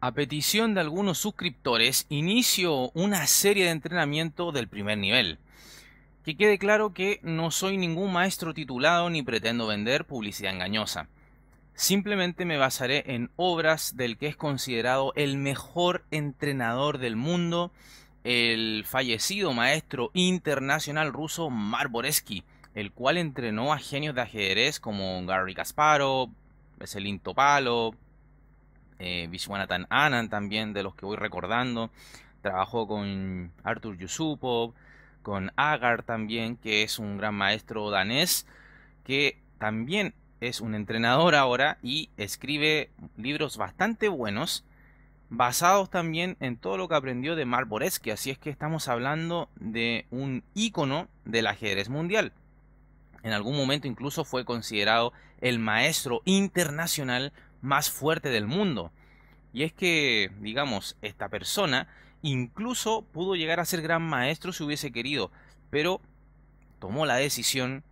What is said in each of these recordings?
A petición de algunos suscriptores, inicio una serie de entrenamiento del primer nivel. Que quede claro que no soy ningún maestro titulado ni pretendo vender publicidad engañosa. Simplemente me basaré en obras del que es considerado el mejor entrenador del mundo, el fallecido maestro internacional ruso Marboreski, el cual entrenó a genios de ajedrez como Gary Kasparov, Veselin Topalov, eh, Vishwanathan Anand también, de los que voy recordando. Trabajó con Arthur Yusupov, con Agar también, que es un gran maestro danés, que también es un entrenador ahora y escribe libros bastante buenos, basados también en todo lo que aprendió de Mark Así es que estamos hablando de un ícono del ajedrez mundial. En algún momento incluso fue considerado el maestro internacional más fuerte del mundo. Y es que, digamos, esta persona incluso pudo llegar a ser gran maestro si hubiese querido, pero tomó la decisión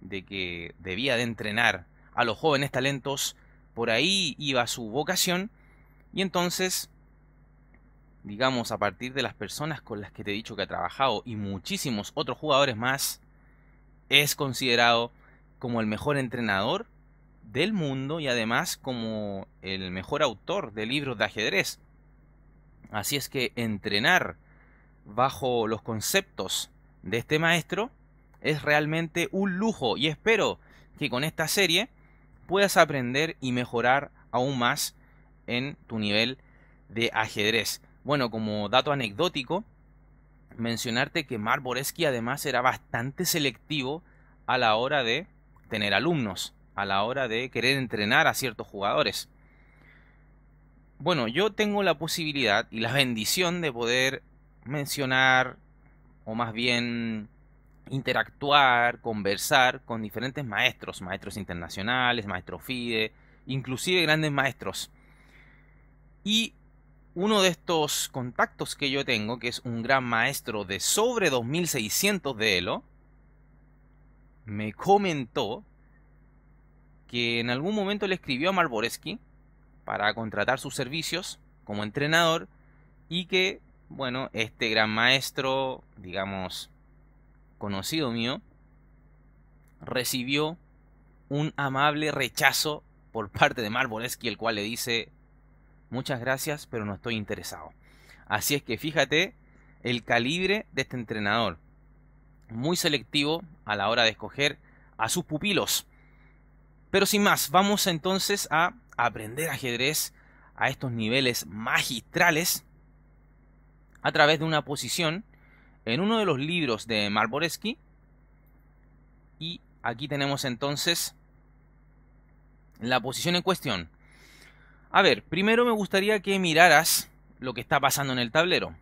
de que debía de entrenar a los jóvenes talentos, por ahí iba su vocación, y entonces, digamos, a partir de las personas con las que te he dicho que ha trabajado y muchísimos otros jugadores más, es considerado como el mejor entrenador del mundo y además como el mejor autor de libros de ajedrez. Así es que entrenar bajo los conceptos de este maestro es realmente un lujo y espero que con esta serie puedas aprender y mejorar aún más en tu nivel de ajedrez. Bueno, como dato anecdótico, mencionarte que Marboreski además era bastante selectivo a la hora de tener alumnos a la hora de querer entrenar a ciertos jugadores. Bueno, yo tengo la posibilidad y la bendición de poder mencionar o más bien interactuar, conversar con diferentes maestros, maestros internacionales, maestros FIDE, inclusive grandes maestros. Y uno de estos contactos que yo tengo, que es un gran maestro de sobre 2600 de Elo, me comentó que en algún momento le escribió a Marboreski para contratar sus servicios como entrenador y que, bueno, este gran maestro, digamos, conocido mío, recibió un amable rechazo por parte de Marboreski, el cual le dice, muchas gracias, pero no estoy interesado. Así es que fíjate el calibre de este entrenador, muy selectivo a la hora de escoger a sus pupilos. Pero sin más, vamos entonces a aprender ajedrez a estos niveles magistrales a través de una posición en uno de los libros de Marboreski. Y aquí tenemos entonces la posición en cuestión. A ver, primero me gustaría que miraras lo que está pasando en el tablero.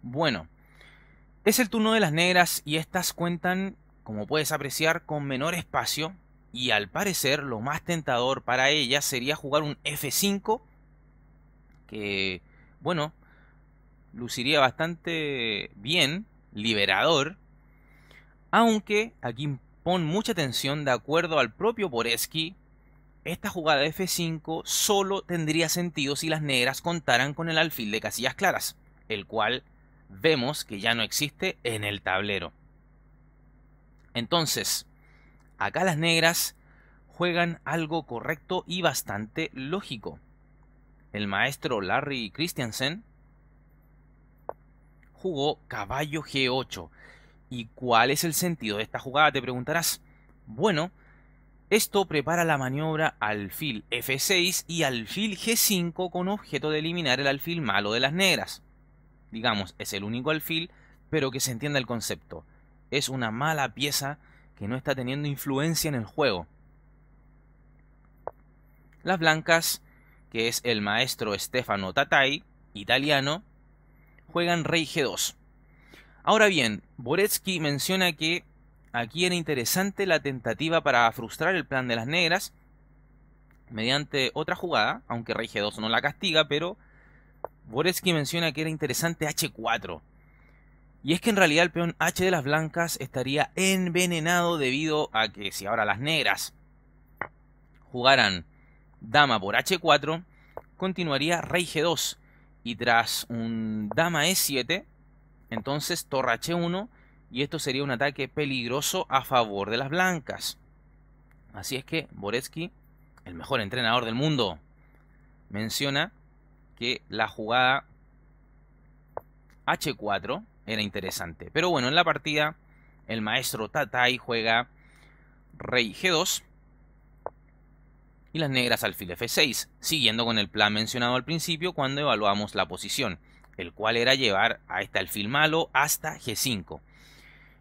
Bueno, es el turno de las negras y estas cuentan como puedes apreciar, con menor espacio y al parecer lo más tentador para ella sería jugar un F5 que, bueno, luciría bastante bien, liberador, aunque aquí pon mucha atención de acuerdo al propio Boreski, esta jugada de F5 solo tendría sentido si las negras contaran con el alfil de casillas claras, el cual vemos que ya no existe en el tablero. Entonces, acá las negras juegan algo correcto y bastante lógico. El maestro Larry Christiansen jugó caballo G8. ¿Y cuál es el sentido de esta jugada? Te preguntarás. Bueno, esto prepara la maniobra alfil F6 y alfil G5 con objeto de eliminar el alfil malo de las negras. Digamos, es el único alfil, pero que se entienda el concepto es una mala pieza que no está teniendo influencia en el juego. Las blancas, que es el maestro Stefano Tatai, italiano, juegan rey G2. Ahora bien, Boretsky menciona que aquí era interesante la tentativa para frustrar el plan de las negras mediante otra jugada, aunque rey G2 no la castiga, pero Boretsky menciona que era interesante H4 y es que en realidad el peón H de las blancas estaría envenenado debido a que si ahora las negras jugaran dama por H4, continuaría rey G2. Y tras un dama E7, entonces torre H1 y esto sería un ataque peligroso a favor de las blancas. Así es que Boretsky, el mejor entrenador del mundo, menciona que la jugada H4 era interesante. Pero bueno, en la partida el maestro Tatai juega rey G2 y las negras alfil F6, siguiendo con el plan mencionado al principio cuando evaluamos la posición, el cual era llevar a este alfil malo hasta G5.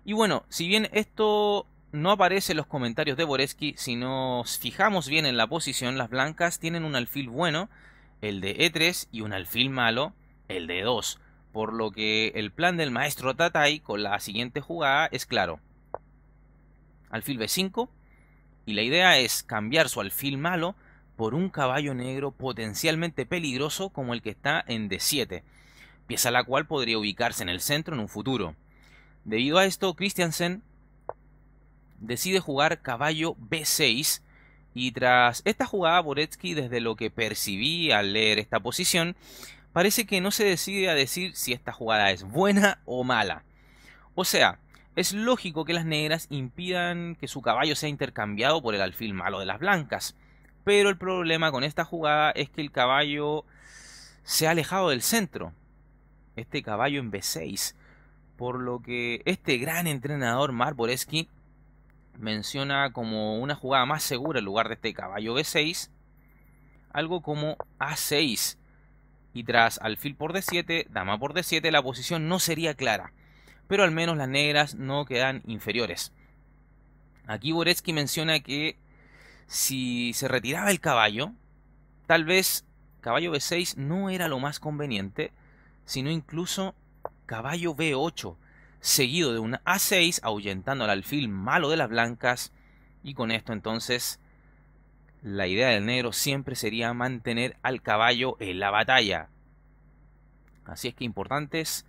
Y bueno, si bien esto no aparece en los comentarios de Boreski, si nos fijamos bien en la posición, las blancas tienen un alfil bueno, el de E3, y un alfil malo, el de E2 por lo que el plan del maestro Tatai... con la siguiente jugada es claro. Alfil B5 y la idea es cambiar su alfil malo por un caballo negro potencialmente peligroso como el que está en D7, pieza la cual podría ubicarse en el centro en un futuro. Debido a esto, Christiansen decide jugar caballo B6 y tras esta jugada Boretsky, desde lo que percibí al leer esta posición, parece que no se decide a decir si esta jugada es buena o mala. O sea, es lógico que las negras impidan que su caballo sea intercambiado por el alfil malo de las blancas, pero el problema con esta jugada es que el caballo se ha alejado del centro. Este caballo en B6, por lo que este gran entrenador Marboreski menciona como una jugada más segura en lugar de este caballo B6, algo como A6, y tras alfil por d7, dama por d7, la posición no sería clara, pero al menos las negras no quedan inferiores. Aquí Boretsky menciona que si se retiraba el caballo, tal vez caballo b6 no era lo más conveniente, sino incluso caballo b8, seguido de un a6, ahuyentando al alfil malo de las blancas, y con esto entonces la idea del negro siempre sería mantener al caballo en la batalla. Así es que importantes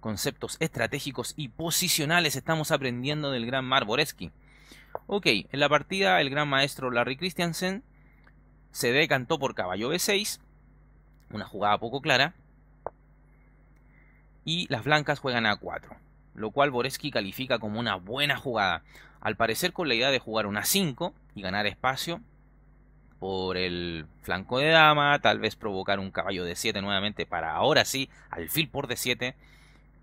conceptos estratégicos y posicionales estamos aprendiendo del gran Marboreski. Ok, en la partida el gran maestro Larry Christiansen se decantó por caballo B6, una jugada poco clara, y las blancas juegan a 4, lo cual Boreski califica como una buena jugada, al parecer con la idea de jugar una 5 y ganar espacio por el flanco de dama, tal vez provocar un caballo de 7 nuevamente para ahora sí, alfil por d7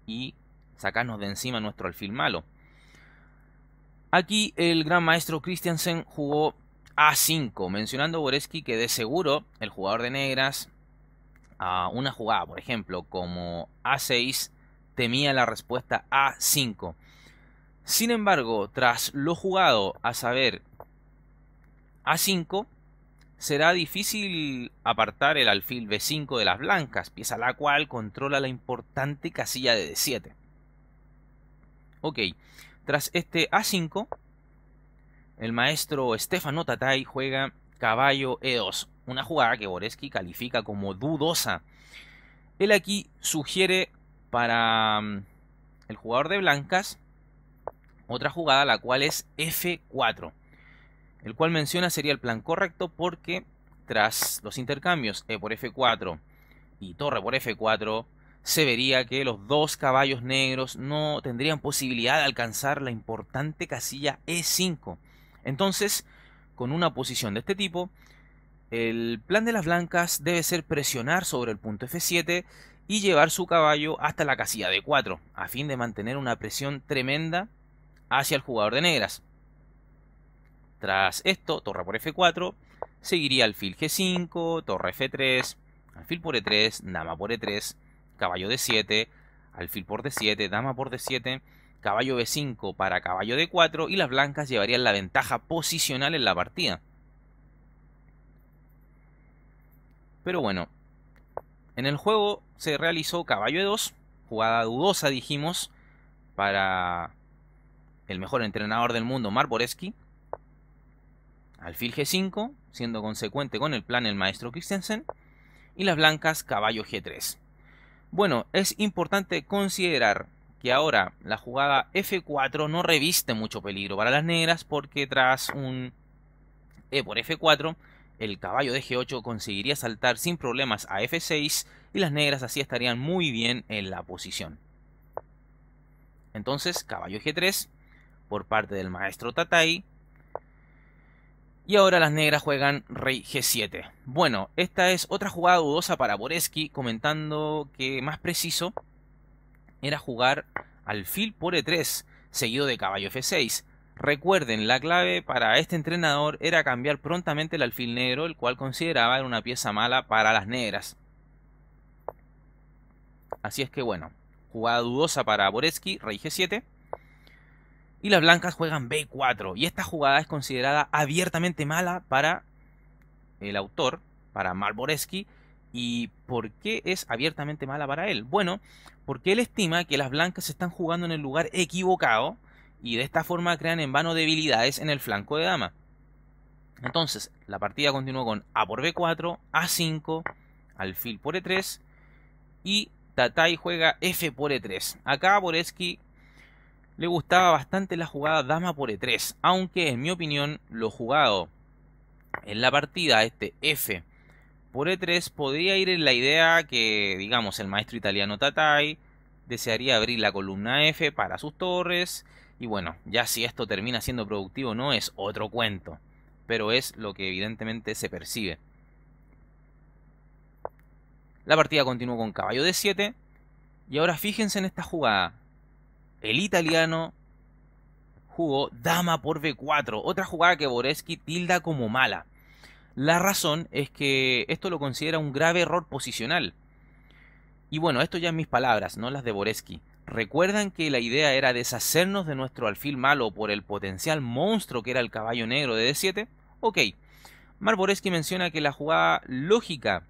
y sacarnos de encima nuestro alfil malo. Aquí el gran maestro Christiansen jugó a5, mencionando a Boreski que de seguro el jugador de negras a una jugada, por ejemplo, como a6 temía la respuesta a5. Sin embargo, tras lo jugado, a saber, a5, será difícil apartar el alfil B5 de las blancas, pieza la cual controla la importante casilla de D7. Ok, tras este A5, el maestro Stefano Tatay juega caballo E2, una jugada que Boreski califica como dudosa. Él aquí sugiere para mm, el jugador de blancas otra jugada la cual es F4 el cual menciona sería el plan correcto porque tras los intercambios E por F4 y torre por F4, se vería que los dos caballos negros no tendrían posibilidad de alcanzar la importante casilla E5. Entonces, con una posición de este tipo, el plan de las blancas debe ser presionar sobre el punto F7 y llevar su caballo hasta la casilla D4, a fin de mantener una presión tremenda hacia el jugador de negras. Tras esto, torre por F4, seguiría alfil G5, torre F3, alfil por E3, dama por E3, caballo D7, alfil por D7, dama por D7, caballo B5 para caballo D4 y las blancas llevarían la ventaja posicional en la partida. Pero bueno, en el juego se realizó caballo E2, jugada dudosa dijimos, para el mejor entrenador del mundo, Marboreski, alfil G5, siendo consecuente con el plan el maestro Christensen, y las blancas caballo G3. Bueno, es importante considerar que ahora la jugada F4 no reviste mucho peligro para las negras porque tras un E por F4, el caballo de G8 conseguiría saltar sin problemas a F6 y las negras así estarían muy bien en la posición. Entonces, caballo G3 por parte del maestro Tatai... Y ahora las negras juegan rey g7. Bueno, esta es otra jugada dudosa para Boreski, comentando que más preciso era jugar alfil por e3, seguido de caballo f6. Recuerden, la clave para este entrenador era cambiar prontamente el alfil negro, el cual consideraba era una pieza mala para las negras. Así es que bueno, jugada dudosa para Boreski, rey g7 y las blancas juegan B4. Y esta jugada es considerada abiertamente mala para el autor, para Malboreski. ¿Y por qué es abiertamente mala para él? Bueno, porque él estima que las blancas están jugando en el lugar equivocado y de esta forma crean en vano debilidades en el flanco de dama. Entonces, la partida continúa con A por B4, A5, alfil por E3 y Tatai juega F por E3. Acá Boreski le gustaba bastante la jugada dama por e3, aunque en mi opinión lo jugado en la partida, este f por e3, podría ir en la idea que, digamos, el maestro italiano Tatai desearía abrir la columna f para sus torres, y bueno, ya si esto termina siendo productivo no es otro cuento, pero es lo que evidentemente se percibe. La partida continuó con caballo de 7 y ahora fíjense en esta jugada el italiano jugó dama por b4, otra jugada que Boreski tilda como mala. La razón es que esto lo considera un grave error posicional. Y bueno, esto ya en mis palabras, no las de Boreski. ¿Recuerdan que la idea era deshacernos de nuestro alfil malo por el potencial monstruo que era el caballo negro de D7? Ok. Mar Boreski menciona que la jugada lógica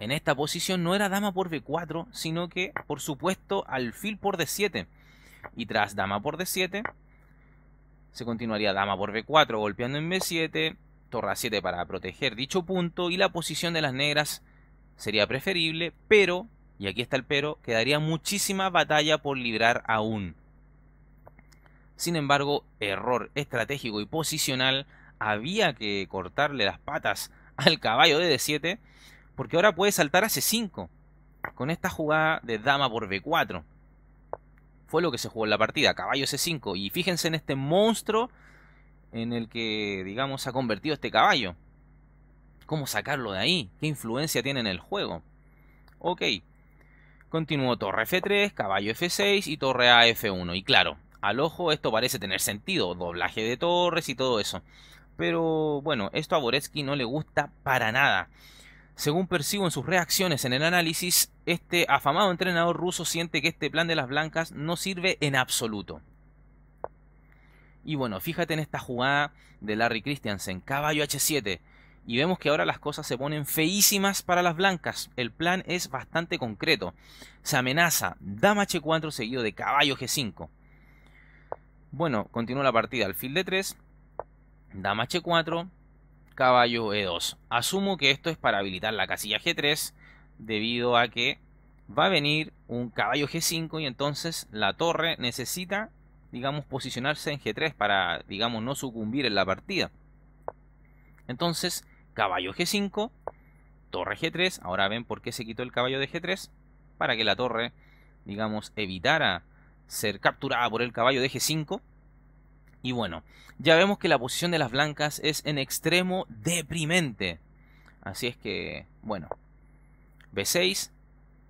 en esta posición no era dama por B4, sino que, por supuesto, alfil por D7. Y tras dama por d7, se continuaría dama por b4 golpeando en b7, torre 7 para proteger dicho punto y la posición de las negras sería preferible, pero, y aquí está el pero, quedaría muchísima batalla por librar aún. Sin embargo, error estratégico y posicional, había que cortarle las patas al caballo de d7, porque ahora puede saltar a c5, con esta jugada de dama por b4 fue lo que se jugó en la partida. Caballo C5. Y fíjense en este monstruo en el que, digamos, se ha convertido este caballo. ¿Cómo sacarlo de ahí? ¿Qué influencia tiene en el juego? Ok. Continuó torre F3, caballo F6 y torre A F1. Y claro, al ojo esto parece tener sentido. Doblaje de torres y todo eso. Pero bueno, esto a Boretsky no le gusta para nada. Según percibo en sus reacciones en el análisis, este afamado entrenador ruso siente que este plan de las blancas no sirve en absoluto. Y bueno, fíjate en esta jugada de Larry Christiansen, caballo H7. Y vemos que ahora las cosas se ponen feísimas para las blancas. El plan es bastante concreto. Se amenaza dama H4 seguido de caballo G5. Bueno, continúa la partida. al fil de 3 dama H4, caballo E2. Asumo que esto es para habilitar la casilla G3 debido a que va a venir un caballo G5 y entonces la torre necesita, digamos, posicionarse en G3 para, digamos, no sucumbir en la partida. Entonces, caballo G5, torre G3, ahora ven por qué se quitó el caballo de G3, para que la torre, digamos, evitara ser capturada por el caballo de G5 y bueno, ya vemos que la posición de las blancas es en extremo deprimente. Así es que, bueno, B6.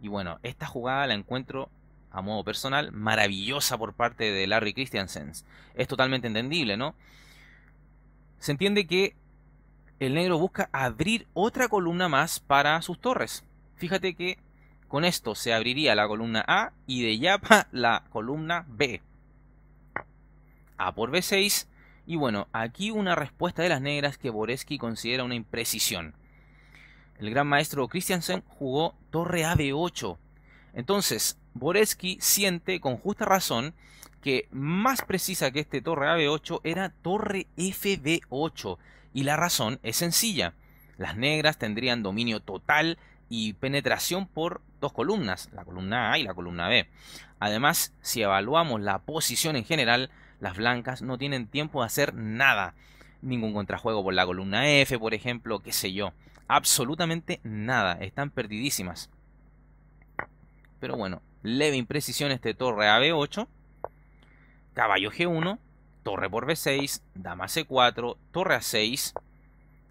Y bueno, esta jugada la encuentro a modo personal maravillosa por parte de Larry Christiansen. Es totalmente entendible, ¿no? Se entiende que el negro busca abrir otra columna más para sus torres. Fíjate que con esto se abriría la columna A y de Yapa la columna B. A por B6. Y bueno, aquí una respuesta de las negras que Boreski considera una imprecisión. El gran maestro Christiansen jugó torre a 8 Entonces, Boreski siente con justa razón que más precisa que este torre a 8 era torre FB8. Y la razón es sencilla. Las negras tendrían dominio total y penetración por dos columnas, la columna A y la columna B. Además, si evaluamos la posición en general, las blancas no tienen tiempo de hacer nada. Ningún contrajuego por la columna F, por ejemplo, qué sé yo. Absolutamente nada. Están perdidísimas. Pero bueno, leve imprecisión este torre a B8. Caballo G1. Torre por B6. Dama C4. Torre A6.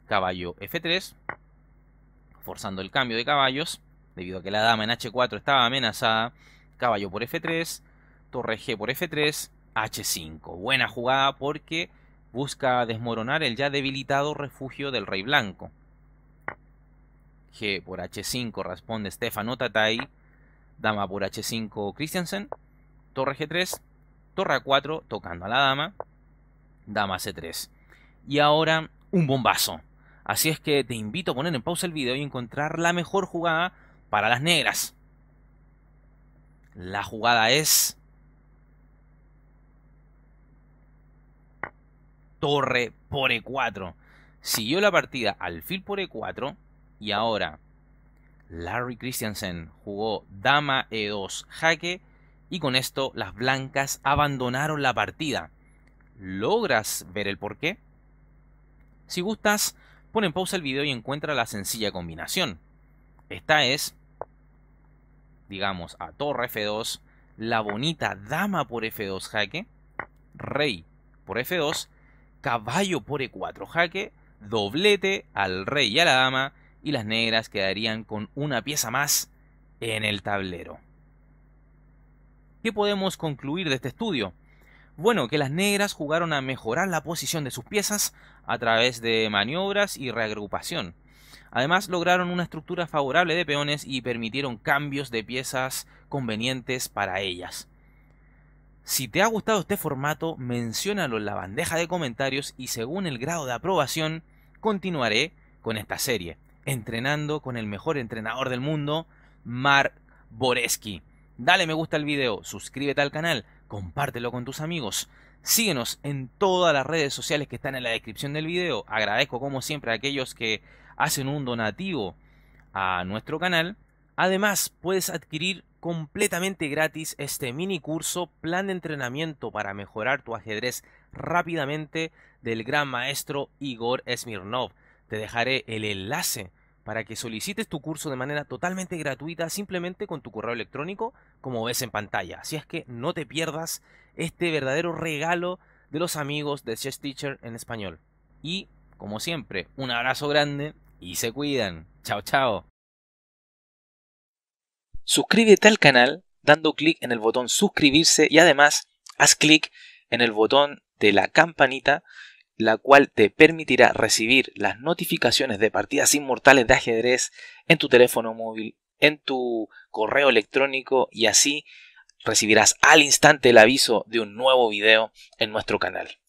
Caballo F3. Forzando el cambio de caballos. Debido a que la dama en H4 estaba amenazada. Caballo por F3. Torre G por F3. H5. Buena jugada porque busca desmoronar el ya debilitado refugio del rey blanco. G por H5 responde Stefano Tatai. Dama por H5 Christiansen. Torre G3. Torre A4 tocando a la dama. Dama C3. Y ahora un bombazo. Así es que te invito a poner en pausa el video y encontrar la mejor jugada para las negras. La jugada es torre por E4. Siguió la partida alfil por E4 y ahora Larry Christiansen jugó dama E2 jaque y con esto las blancas abandonaron la partida. ¿Logras ver el porqué? Si gustas, pon en pausa el video y encuentra la sencilla combinación. Esta es, digamos, a torre F2, la bonita dama por F2 jaque, rey por F2 caballo por e4 jaque, doblete al rey y a la dama, y las negras quedarían con una pieza más en el tablero. ¿Qué podemos concluir de este estudio? Bueno, que las negras jugaron a mejorar la posición de sus piezas a través de maniobras y reagrupación. Además lograron una estructura favorable de peones y permitieron cambios de piezas convenientes para ellas. Si te ha gustado este formato, menciónalo en la bandeja de comentarios y según el grado de aprobación, continuaré con esta serie, entrenando con el mejor entrenador del mundo, Mark Boreski. Dale me gusta al video, suscríbete al canal, compártelo con tus amigos. Síguenos en todas las redes sociales que están en la descripción del video. Agradezco como siempre a aquellos que hacen un donativo a nuestro canal. Además, puedes adquirir completamente gratis este mini curso Plan de entrenamiento para mejorar tu ajedrez rápidamente del gran maestro Igor Smirnov. Te dejaré el enlace para que solicites tu curso de manera totalmente gratuita simplemente con tu correo electrónico como ves en pantalla. Así es que no te pierdas este verdadero regalo de los amigos de Chess Teacher en español. Y, como siempre, un abrazo grande y se cuidan. Chao, chao. Suscríbete al canal dando clic en el botón suscribirse y además haz clic en el botón de la campanita, la cual te permitirá recibir las notificaciones de partidas inmortales de ajedrez en tu teléfono móvil, en tu correo electrónico y así recibirás al instante el aviso de un nuevo video en nuestro canal.